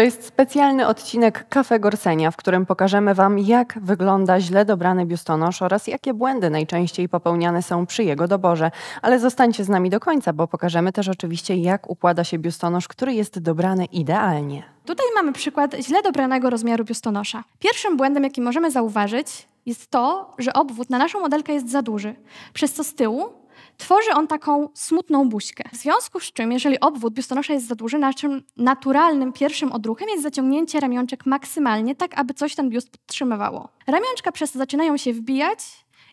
To jest specjalny odcinek Cafe Gorsenia, w którym pokażemy Wam, jak wygląda źle dobrany biustonosz oraz jakie błędy najczęściej popełniane są przy jego doborze. Ale zostańcie z nami do końca, bo pokażemy też oczywiście, jak układa się biustonosz, który jest dobrany idealnie. Tutaj mamy przykład źle dobranego rozmiaru biustonosza. Pierwszym błędem, jaki możemy zauważyć, jest to, że obwód na naszą modelkę jest za duży, przez co z tyłu tworzy on taką smutną buźkę. W związku z czym, jeżeli obwód biustonosza jest za duży, naszym naturalnym pierwszym odruchem jest zaciągnięcie ramionczek maksymalnie, tak aby coś ten biust podtrzymywało. Ramionczka przez to zaczynają się wbijać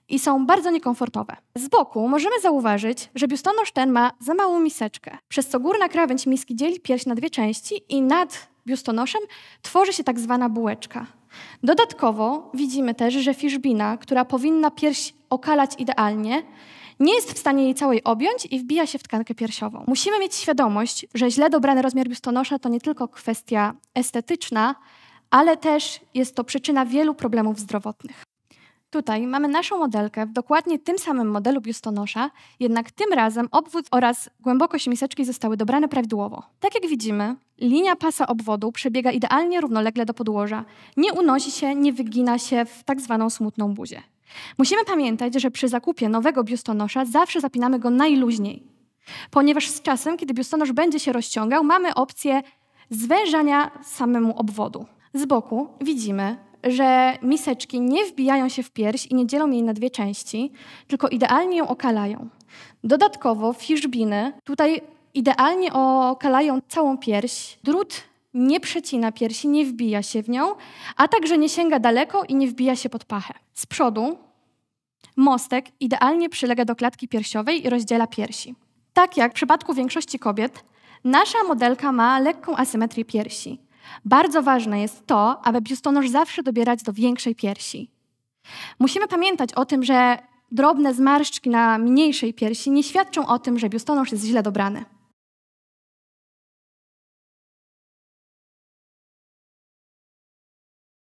i są bardzo niekomfortowe. Z boku możemy zauważyć, że biustonosz ten ma za małą miseczkę, przez co górna krawędź miski dzieli pierś na dwie części i nad biustonoszem tworzy się tak zwana bułeczka. Dodatkowo widzimy też, że fiszbina, która powinna pierś okalać idealnie, nie jest w stanie jej całej objąć i wbija się w tkankę piersiową. Musimy mieć świadomość, że źle dobrany rozmiar biustonosza to nie tylko kwestia estetyczna, ale też jest to przyczyna wielu problemów zdrowotnych. Tutaj mamy naszą modelkę w dokładnie tym samym modelu biustonosza, jednak tym razem obwód oraz głębokość miseczki zostały dobrane prawidłowo. Tak jak widzimy, linia pasa obwodu przebiega idealnie równolegle do podłoża, nie unosi się, nie wygina się w tak zwaną smutną buzię. Musimy pamiętać, że przy zakupie nowego biustonosza zawsze zapinamy go najluźniej, ponieważ z czasem, kiedy biustonosz będzie się rozciągał, mamy opcję zwężania samemu obwodu. Z boku widzimy, że miseczki nie wbijają się w pierś i nie dzielą jej na dwie części, tylko idealnie ją okalają. Dodatkowo fiszbiny tutaj idealnie okalają całą pierś. Drut nie przecina piersi, nie wbija się w nią, a także nie sięga daleko i nie wbija się pod pachę. Z przodu mostek idealnie przylega do klatki piersiowej i rozdziela piersi. Tak jak w przypadku większości kobiet, nasza modelka ma lekką asymetrię piersi. Bardzo ważne jest to, aby biustonosz zawsze dobierać do większej piersi. Musimy pamiętać o tym, że drobne zmarszczki na mniejszej piersi nie świadczą o tym, że biustonosz jest źle dobrany.